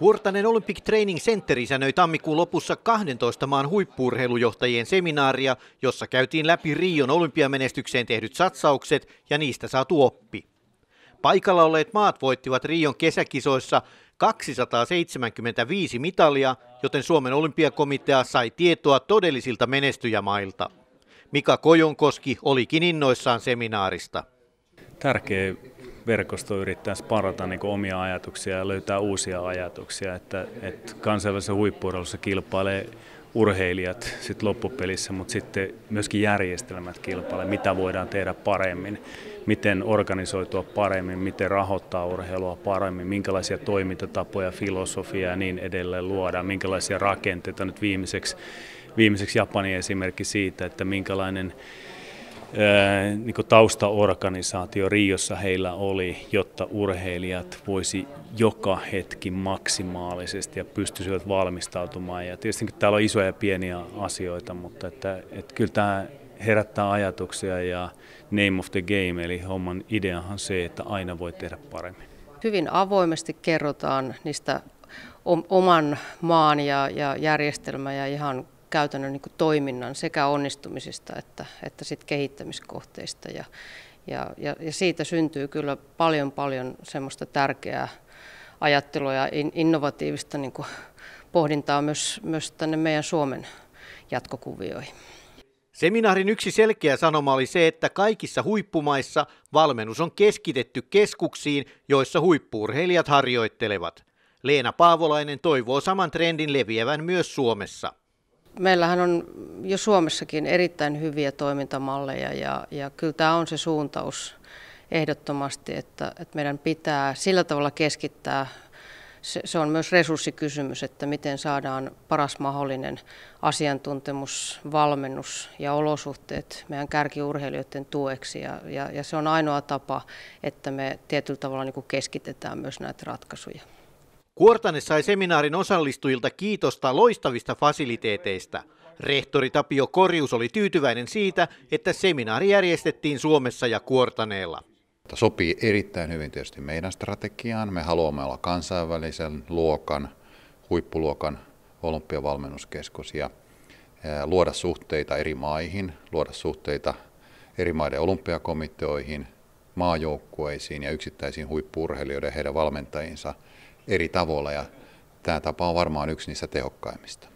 Kuortanen Olympic Training Center isännöi tammikuun lopussa 12 maan huippuurheilujohtajien seminaaria, jossa käytiin läpi Rion olympiamenestykseen tehdyt satsaukset ja niistä saatu oppi. Paikalla olleet maat voittivat Rion kesäkisoissa 275 mitalia, joten Suomen olympiakomitea sai tietoa todellisilta menestyjämailta. Mika Kojonkoski olikin innoissaan seminaarista. Tärkeä verkosto yrittää sparata niin omia ajatuksia ja löytää uusia ajatuksia, että, että kansainvälisessä huippuudellossa kilpailee urheilijat sit loppupelissä, mutta sitten myöskin järjestelmät kilpailee, mitä voidaan tehdä paremmin, miten organisoitua paremmin, miten rahoittaa urheilua paremmin, minkälaisia toimintatapoja, filosofia, ja niin edelleen luodaan, minkälaisia rakenteita nyt viimeiseksi, viimeiseksi Japanin esimerkki siitä, että minkälainen niin kuin taustaorganisaatio Riossa heillä oli, jotta urheilijat voisi joka hetki maksimaalisesti ja pystyisivät valmistautumaan. Ja tietysti niin täällä on isoja ja pieniä asioita, mutta että, että kyllä tämä herättää ajatuksia ja name of the game, eli homman ideahan se, että aina voi tehdä paremmin. Hyvin avoimesti kerrotaan niistä oman maan ja, ja järjestelmä ja ihan käytännön niin toiminnan sekä onnistumisista että, että sit kehittämiskohteista. Ja, ja, ja, ja siitä syntyy kyllä paljon paljon semmoista tärkeää ajattelua ja in, innovatiivista niin kuin pohdintaa myös, myös tänne meidän Suomen jatkokuvioihin. Seminaarin yksi selkeä sanoma oli se, että kaikissa huippumaissa valmennus on keskitetty keskuksiin, joissa huippuurheilijat harjoittelevat. Leena Paavolainen toivoo saman trendin leviävän myös Suomessa. Meillähän on jo Suomessakin erittäin hyviä toimintamalleja ja, ja kyllä tämä on se suuntaus ehdottomasti, että, että meidän pitää sillä tavalla keskittää se, se on myös resurssikysymys, että miten saadaan paras mahdollinen asiantuntemus, valmennus ja olosuhteet meidän kärkiurheilijoiden tueksi. Ja, ja, ja se on ainoa tapa, että me tietyllä tavalla niin keskitetään myös näitä ratkaisuja. Kuortane sai seminaarin osallistujilta kiitosta loistavista fasiliteeteista. Rehtori Tapio Korjus oli tyytyväinen siitä, että seminaari järjestettiin Suomessa ja Kuortaneella. Sopii erittäin hyvin tietysti meidän strategiaan. Me haluamme olla kansainvälisen luokan, huippuluokan olympiavalmennuskeskus ja luoda suhteita eri maihin, luoda suhteita eri maiden olympiakomiteoihin, maajoukkueisiin ja yksittäisiin huippurheilijoiden ja heidän valmentajinsa eri tavoilla ja tämä tapa on varmaan yksi niistä tehokkaimmista.